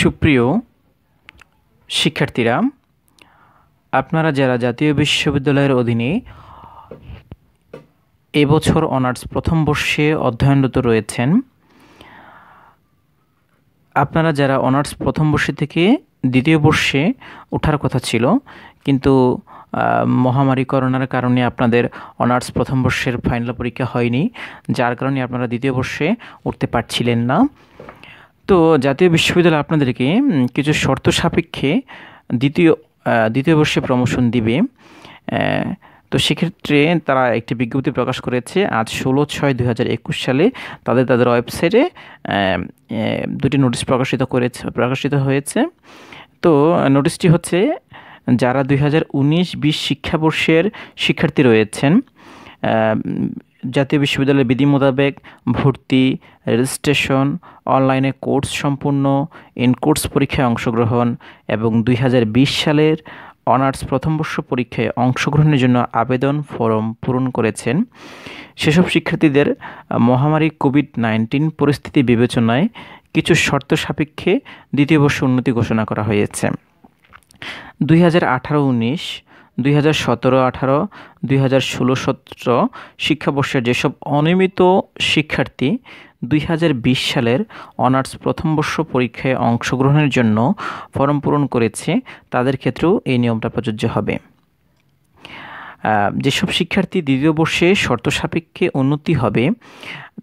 সুপ্রিয় শিক্ষার্থীরা আপনারা যারা জাতীয় বিশ্ববিদ্যালয়ের অধীনে এবছর অনার্স প্রথম বর্ষে অধ্যয়নরত রয়েছেন আপনারা যারা অনার্স প্রথম বর্ষে থেকে দ্বিতীয় বর্ষে ওঠার কথা ছিল কিন্তু মহামারী করোনার কারণে আপনাদের অনার্স প্রথম বর্ষের ফাইনাল পরীক্ষা হয়নি যার কারণে আপনারা দ্বিতীয় বর্ষে উঠতে পারছিলেন না তো জাতীয় বিশ্ববিদ্যালয় আপনাদেরকে কিছু শর্ত সাপেক্ষে দ্বিতীয় দ্বিতীয় বর্ষে প্রমোশন দিবে তো সেক্ষেত্রে তারা একটি বিজ্ঞপ্তি প্রকাশ করেছে আজ ষোলো ছয় দু সালে তাদের তাদের ওয়েবসাইটে দুটি নোটিশ প্রকাশিত করেছে প্রকাশিত হয়েছে তো নোটিশটি হচ্ছে যারা দুই হাজার উনিশ বিশ শিক্ষাবর্ষের শিক্ষার্থী রয়েছেন জাতীয় বিশ্ববিদ্যালয়ের বিধি মোতাবেক ভর্তি রেজিস্ট্রেশন অনলাইনে কোর্স সম্পূর্ণ ইন কোর্স পরীক্ষায় অংশগ্রহণ এবং দুই সালের অনার্স প্রথম বর্ষ পরীক্ষায় অংশগ্রহণের জন্য আবেদন ফরম পূরণ করেছেন সেসব শিক্ষার্থীদের মহামারী কোভিড নাইন্টিন পরিস্থিতি বিবেচনায় কিছু শর্ত সাপেক্ষে দ্বিতীয় বর্ষ উন্নতি ঘোষণা করা হয়েছে দুই হাজার আঠারো উনিশ দুই হাজার সতেরো আঠারো দুই হাজার ষোলো সতেরো শিক্ষাবর্ষের যেসব অনিয়মিত শিক্ষার্থী দুই সালের অনার্স প্রথম বর্ষ পরীক্ষায় অংশগ্রহণের জন্য ফর্ম পূরণ করেছে তাদের ক্ষেত্রেও এই নিয়মটা প্রযোজ্য হবে যেসব শিক্ষার্থী দ্বিতীয় বর্ষে শর্ত সাপেক্ষে উন্নতি হবে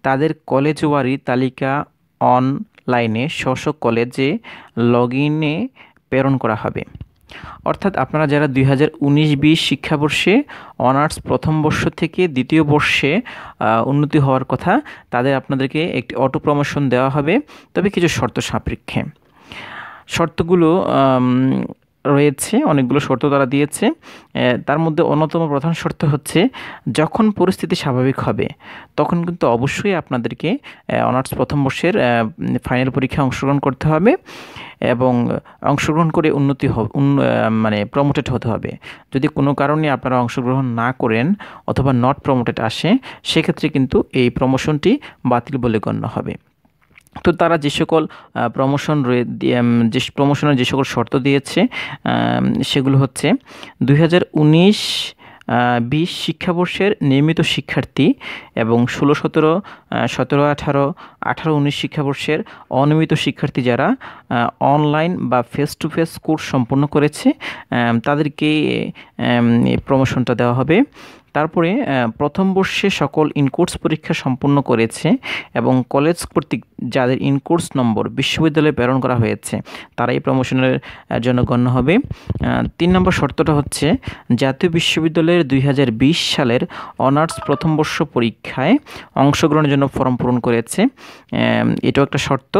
তাদের কলেজ ওয়ারি তালিকা অনলাইনে স্ব কলেজে লগ ইনে প্রেরণ করা হবে অর্থাৎ আপনারা যারা দুই হাজার উনিশ বিশ শিক্ষাবর্ষে অনার্স প্রথম বর্ষ থেকে দ্বিতীয় বর্ষে উন্নতি হওয়ার কথা তাদের আপনাদেরকে একটি অটো প্রমোশন দেওয়া হবে তবে কিছু শর্ত সাপেক্ষে শর্তগুলো রয়েছে অনেকগুলো শর্ত তারা দিয়েছে তার মধ্যে অন্যতম প্রধান শর্ত হচ্ছে যখন পরিস্থিতি স্বাভাবিক হবে তখন কিন্তু অবশ্যই আপনাদেরকে অনার্স প্রথম বর্ষের ফাইনাল পরীক্ষায় অংশগ্রহণ করতে হবে এবং অংশগ্রহণ করে উন্নতি মানে প্রমোটেড হতে হবে যদি কোনো কারণে আপনারা অংশগ্রহণ না করেন অথবা নট প্রমোটেড আসে সেক্ষেত্রে কিন্তু এই প্রমোশনটি বাতিল বলে গণ্য হবে তো তারা যে সকল প্রমোশন যে প্রমোশনের যে সকল শর্ত দিয়েছে সেগুলো হচ্ছে দুই হাজার উনিশ বিশ শিক্ষাবর্ষের নিয়মিত শিক্ষার্থী এবং ষোলো সতেরো সতেরো আঠারো আঠারো উনিশ শিক্ষাবর্ষের অনিয়মিত শিক্ষার্থী যারা অনলাইন বা ফেস টু ফেস কোর্স সম্পন্ন করেছে তাদেরকে প্রমোশনটা দেওয়া হবে তারপরে প্রথম বর্ষে সকল ইনকোর্স পরীক্ষা সম্পন্ন করেছে এবং কলেজ কর্তৃক যাদের ইনকোর্স নম্বর বিশ্ববিদ্যালয়ে প্রেরণ করা হয়েছে তারাই প্রমোশনের জন্য গণ্য হবে তিন নম্বর শর্তটা হচ্ছে জাতীয় বিশ্ববিদ্যালয়ের দুই সালের অনার্স প্রথম বর্ষ পরীক্ষায় অংশগ্রহণের জন্য ফর্ম পূরণ করেছে এটাও একটা শর্ত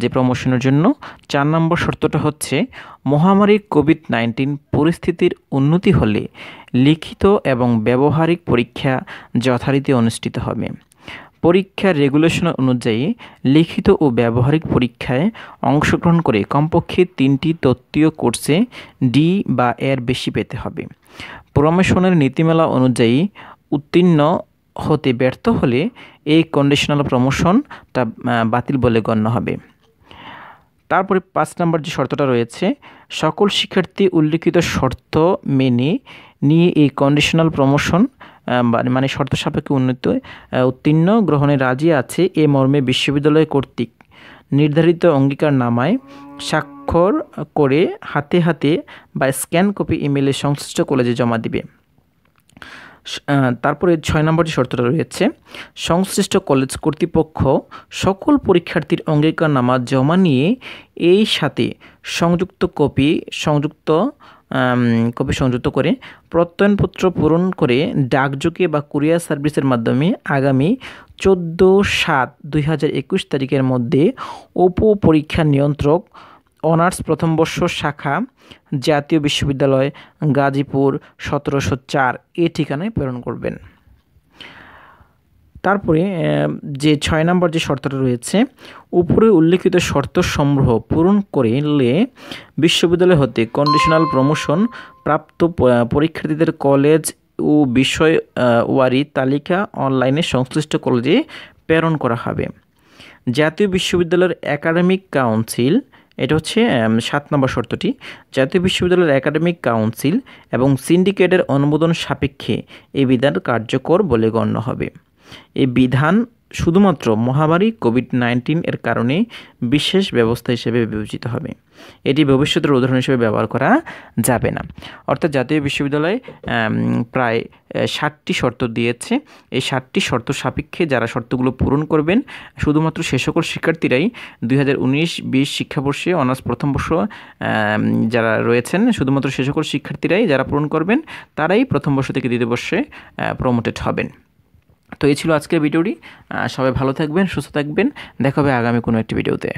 যে প্রমোশনের জন্য চার নম্বর শর্তটা হচ্ছে মহামারী কোভিড নাইন্টিন পরিস্থিতির উন্নতি হলে লিখিত এবং ব্যবহারিক পরীক্ষা যথারীতি অনুষ্ঠিত হবে পরীক্ষার রেগুলেশন অনুযায়ী লিখিত ও ব্যবহারিক পরীক্ষায় অংশগ্রহণ করে কমপক্ষে তিনটি তত্ত্বীয় কোর্সে ডি বা এর বেশি পেতে হবে প্রমোশনের নীতিমালা অনুযায়ী উত্তীর্ণ হতে ব্যর্থ হলে এই কন্ডিশনাল প্রমোশন তা বাতিল বলে গণ্য হবে তারপরে পাঁচ নম্বর যে শর্তটা রয়েছে সকল শিক্ষার্থী উল্লিখিত শর্ত মেনে নিয়ে এই কন্ডিশনাল প্রমোশন মানে শর্ত সাপেক্ষে উন্নীত উত্তীর্ণ গ্রহণে রাজি আছে এ মর্মে বিশ্ববিদ্যালয় কর্তৃক নির্ধারিত অঙ্গীকার নামায় স্বাক্ষর করে হাতে হাতে বা স্ক্যান কপি ইমেলে সংশ্লিষ্ট কলেজে জমা দিবে তারপরে ছয় নম্বর যে শর্তটা রয়েছে সংশ্লিষ্ট কলেজ কর্তৃপক্ষ সকল পরীক্ষার্থীর অঙ্গীকার নামা জমা নিয়ে এই সাথে সংযুক্ত কপি সংযুক্ত কপি সংযুক্ত করে প্রত্যয়নপত্র পূরণ করে ডাকযোগে বা কুরিয়ার সার্ভিসের মাধ্যমে আগামী চোদ্দো সাত দুই তারিখের মধ্যে পরীক্ষা নিয়ন্ত্রক অনার্স প্রথম বর্ষ শাখা জাতীয় বিশ্ববিদ্যালয় গাজীপুর সতেরোশো চার এ ঠিকানায় প্রেরণ করবেন তারপরে যে ছয় নম্বর যে শর্তটা রয়েছে উপরে উল্লেখিত শর্ত সংগ্রহ পূরণ করিলে বিশ্ববিদ্যালয় হতে কন্ডিশনাল প্রমোশন প্রাপ্ত পরীক্ষার্থীদের কলেজ ও বিষয় ওয়ারি তালিকা অনলাইনে সংশ্লিষ্ট কলেজে প্রেরণ করা হবে জাতীয় বিশ্ববিদ্যালয়ের একাডেমিক কাউন্সিল এটা হচ্ছে সাত নম্বর শর্তটি জাতীয় বিশ্ববিদ্যালয়ের একাডেমিক কাউন্সিল এবং সিন্ডিকেটের অনুমোদন সাপেক্ষে এই বিধান কার্যকর বলে গণ্য হবে এই বিধান শুধুমাত্র মহামারী কোভিড নাইন্টিন এর কারণে বিশেষ ব্যবস্থা হিসেবে বিবেচিত হবে এটি ভবিষ্যতের উদাহরণ হিসেবে ব্যবহার করা যাবে না অর্থাৎ জাতীয় বিশ্ববিদ্যালয় প্রায় ষাটটি শর্ত দিয়েছে এই ষাটটি শর্ত সাপেক্ষে যারা শর্তগুলো পূরণ করবেন শুধুমাত্র সে সকল শিক্ষার্থীরাই দুই হাজার উনিশ বিশ শিক্ষাবর্ষে অনার্স প্রথম বর্ষ যারা রয়েছেন শুধুমাত্র সে সকল শিক্ষার্থীরাই যারা পূরণ করবেন তারাই প্রথম বর্ষ থেকে দ্বিতীয় বর্ষে প্রমোটেড হবেন তো এই ছিল আজকের ভিডিওটি সবাই ভালো থাকবেন সুস্থ থাকবেন দেখা হবে আগামী কোনো একটি ভিডিওতে